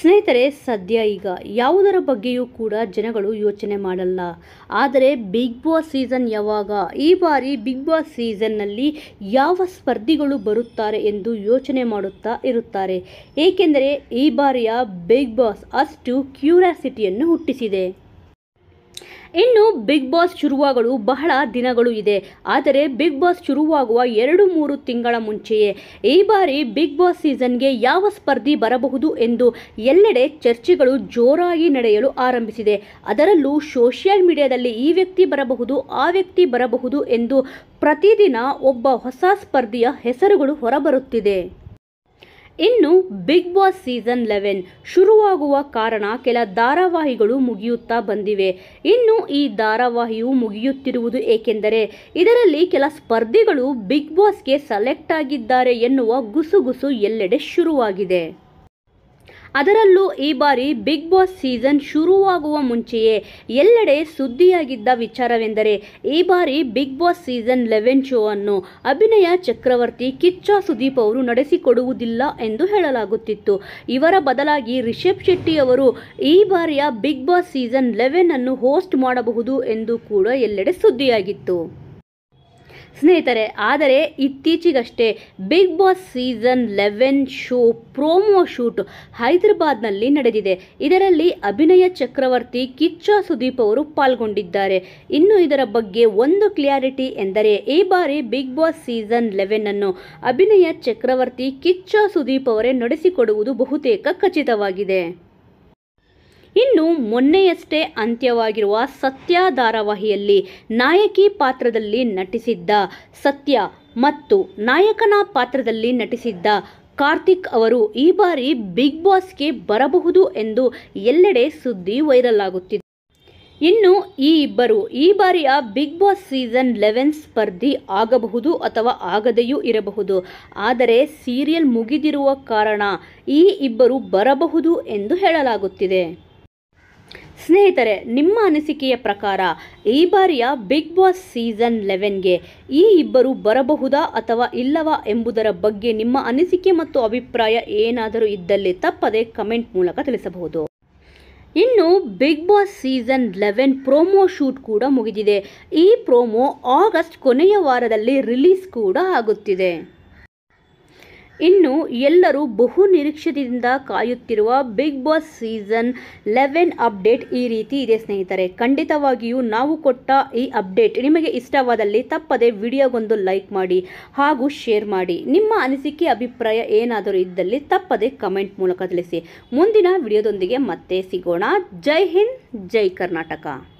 ಸ್ನೇಹಿತರೆ ಸದ್ಯ ಈಗ ಯಾವುದರ ಬಗ್ಗೆಯೂ ಕೂಡ ಜನಗಳು ಯೋಚನೆ ಮಾಡಲ್ಲ ಆದರೆ ಬಿಗ್ ಬಾಸ್ ಸೀಸನ್ ಯಾವಾಗ ಈ ಬಾರಿ ಬಿಗ್ ಬಾಸ್ ಸೀಸನ್ನಲ್ಲಿ ಯಾವ ಸ್ಪರ್ಧಿಗಳು ಬರುತ್ತಾರೆ ಎಂದು ಯೋಚನೆ ಮಾಡುತ್ತಾ ಇರುತ್ತಾರೆ ಏಕೆಂದರೆ ಈ ಬಾರಿಯ ಬಿಗ್ ಬಾಸ್ ಅಷ್ಟು ಕ್ಯೂರಾಸಿಟಿಯನ್ನು ಹುಟ್ಟಿಸಿದೆ ಇನ್ನು ಬಿಗ್ ಬಾಸ್ ಶುರುವಾಗಲು ಬಹಳ ದಿನಗಳು ಇದೆ ಆದರೆ ಬಿಗ್ ಬಾಸ್ ಶುರುವಾಗುವ ಎರಡು ಮೂರು ತಿಂಗಳ ಮುಂಚೆಯೇ ಈ ಬಾರಿ ಬಿಗ್ ಬಾಸ್ ಸೀಸನ್ಗೆ ಯಾವ ಸ್ಪರ್ಧಿ ಬರಬಹುದು ಎಂದು ಎಲ್ಲೆಡೆ ಚರ್ಚೆಗಳು ಜೋರಾಗಿ ನಡೆಯಲು ಆರಂಭಿಸಿದೆ ಅದರಲ್ಲೂ ಸೋಷಿಯಲ್ ಮೀಡಿಯಾದಲ್ಲಿ ಈ ವ್ಯಕ್ತಿ ಬರಬಹುದು ಆ ವ್ಯಕ್ತಿ ಬರಬಹುದು ಎಂದು ಪ್ರತಿದಿನ ಒಬ್ಬ ಹೊಸ ಸ್ಪರ್ಧಿಯ ಹೆಸರುಗಳು ಹೊರಬರುತ್ತಿದೆ ಇನ್ನು ಬಿಗ್ ಬಾಸ್ ಸೀಸನ್ ಲೆವೆನ್ ಶುರುವಾಗುವ ಕಾರಣ ಕೆಲ ಧಾರಾವಾಹಿಗಳು ಮುಗಿಯುತ್ತಾ ಬಂದಿವೆ ಇನ್ನು ಈ ಧಾರಾವಾಹಿಯು ಮುಗಿಯುತ್ತಿರುವುದು ಏಕೆಂದರೆ ಇದರಲ್ಲಿ ಕೆಲ ಸ್ಪರ್ಧಿಗಳು ಬಿಗ್ ಬಾಸ್ಗೆ ಸೆಲೆಕ್ಟ್ ಆಗಿದ್ದಾರೆ ಎನ್ನುವ ಗುಸುಗುಸು ಎಲ್ಲೆಡೆ ಶುರುವಾಗಿದೆ ಅದರಲ್ಲೂ ಈ ಬಾರಿ ಬಿಗ್ ಬಾಸ್ ಸೀಸನ್ ಶುರುವಾಗುವ ಮುಂಚೆಯೇ ಎಲ್ಲೆಡೆ ಸುದ್ದಿಯಾಗಿದ್ದ ವಿಚಾರವೆಂದರೆ ಈ ಬಾರಿ Bigg Boss season eleven show ಅನ್ನು ಅಭಿನಯ ಚಕ್ರವರ್ತಿ ಕಿಚ್ಚ ಸುದೀಪ್ ಅವರು ನಡೆಸಿಕೊಡುವುದಿಲ್ಲ ಎಂದು ಹೇಳಲಾಗುತ್ತಿತ್ತು ಇವರ ಬದಲಾಗಿ ರಿಷಬ್ ಶೆಟ್ಟಿ ಅವರು ಈ ಬಾರಿಯ ಬಿಗ್ ಬಾಸ್ ಸೀಸನ್ ಲೆವೆನ್ ಅನ್ನು ಹೋಸ್ಟ್ ಮಾಡಬಹುದು ಎಂದು ಕೂಡ ಎಲ್ಲೆಡೆ ಸುದ್ದಿಯಾಗಿತ್ತು ಸ್ನೇಹಿತರೆ ಆದರೆ ಇತ್ತೀಚೆಗಷ್ಟೇ Bigg Boss season eleven show promo shoot ಹೈದರಾಬಾದ್ನಲ್ಲಿ ನಡೆದಿದೆ ಇದರಲ್ಲಿ ಅಭಿನಯ ಚಕ್ರವರ್ತಿ ಕಿಚ್ಚ ಸುದೀಪ್ ಅವರು ಪಾಲ್ಗೊಂಡಿದ್ದಾರೆ ಇನ್ನು ಇದರ ಬಗ್ಗೆ ಒಂದು ಕ್ಲಿಯಾರಿಟಿ ಎಂದರೆ ಈ ಬಾರಿ ಬಿಗ್ ಬಾಸ್ ಸೀಸನ್ ಲೆವೆನ್ ಅನ್ನು ಅಭಿನಯ ಚಕ್ರವರ್ತಿ ಕಿಚ್ಚ ಸುದೀಪ್ ಅವರೇ ನಡೆಸಿಕೊಡುವುದು ಬಹುತೇಕ ಖಚಿತವಾಗಿದೆ ಇನ್ನು ಮೊನ್ನೆಯಷ್ಟೇ ಅಂತ್ಯವಾಗಿರುವ ಸತ್ಯ ಧಾರಾವಾಹಿಯಲ್ಲಿ ನಾಯಕಿ ಪಾತ್ರದಲ್ಲಿ ನಟಿಸಿದ್ದ ಸತ್ಯ ಮತ್ತು ನಾಯಕನ ಪಾತ್ರದಲ್ಲಿ ನಟಿಸಿದ್ದ ಕಾರ್ತಿಕ್ ಅವರು ಈ ಬಾರಿ ಬಿಗ್ ಬಾಸ್ಗೆ ಬರಬಹುದು ಎಂದು ಎಲ್ಲೆಡೆ ಸುದ್ದಿ ವೈರಲ್ ಆಗುತ್ತಿದೆ ಇನ್ನು ಈ ಇಬ್ಬರು ಈ ಬಾರಿಯ ಬಿಗ್ ಬಾಸ್ ಸೀಸನ್ ಲೆವೆನ್ ಸ್ಪರ್ಧಿ ಆಗಬಹುದು ಅಥವಾ ಆಗದೆಯೂ ಇರಬಹುದು ಆದರೆ ಸೀರಿಯಲ್ ಮುಗಿದಿರುವ ಕಾರಣ ಈ ಇಬ್ಬರು ಬರಬಹುದು ಎಂದು ಹೇಳಲಾಗುತ್ತಿದೆ ಸ್ನೇಹಿತರೆ ನಿಮ್ಮ ಅನಿಸಿಕೆಯ ಪ್ರಕಾರ ಈ ಬಾರಿಯ ಬಿಗ್ ಬಾಸ್ ಸೀಸನ್ ಲೆವೆನ್ಗೆ ಈ ಇಬ್ಬರು ಬರಬಹುದಾ ಅಥವಾ ಇಲ್ಲವಾ ಎಂಬುದರ ಬಗ್ಗೆ ನಿಮ್ಮ ಅನಿಸಿಕೆ ಮತ್ತು ಅಭಿಪ್ರಾಯ ಏನಾದರೂ ಇದ್ದಲ್ಲಿ ತಪ್ಪದೆ ಕಮೆಂಟ್ ಮೂಲಕ ತಿಳಿಸಬಹುದು ಇನ್ನು Bigg Boss season eleven promo shoot ಕೂಡ ಮುಗಿದಿದೆ ಈ ಪ್ರೋಮೋ ಆಗಸ್ಟ್ ಕೊನೆಯ ವಾರದಲ್ಲಿ ರಿಲೀಸ್ ಕೂಡ ಆಗುತ್ತಿದೆ ಇನ್ನು ಎಲ್ಲರೂ ಬಹು ನಿರೀಕ್ಷೆಯಿಂದ ಕಾಯುತ್ತಿರುವ Bigg Boss season eleven update ಈ ರೀತಿ ಇದೆ ಸ್ನೇಹಿತರೆ ಖಂಡಿತವಾಗಿಯೂ ನಾವು ಕೊಟ್ಟ ಈ ಅಪ್ಡೇಟ್ ನಿಮಗೆ ಇಷ್ಟವಾದಲ್ಲಿ ತಪ್ಪದೆ ವಿಡಿಯೋಗೊಂದು ಲೈಕ್ ಮಾಡಿ ಹಾಗೂ ಶೇರ್ ಮಾಡಿ ನಿಮ್ಮ ಅನಿಸಿಕೆ ಅಭಿಪ್ರಾಯ ಏನಾದರೂ ಇದ್ದಲ್ಲಿ ತಪ್ಪದೆ ಕಮೆಂಟ್ ಮೂಲಕ ತಿಳಿಸಿ ಮುಂದಿನ ವಿಡಿಯೋದೊಂದಿಗೆ ಮತ್ತೆ ಸಿಗೋಣ ಜೈ ಹಿಂದ್ ಜೈ ಕರ್ನಾಟಕ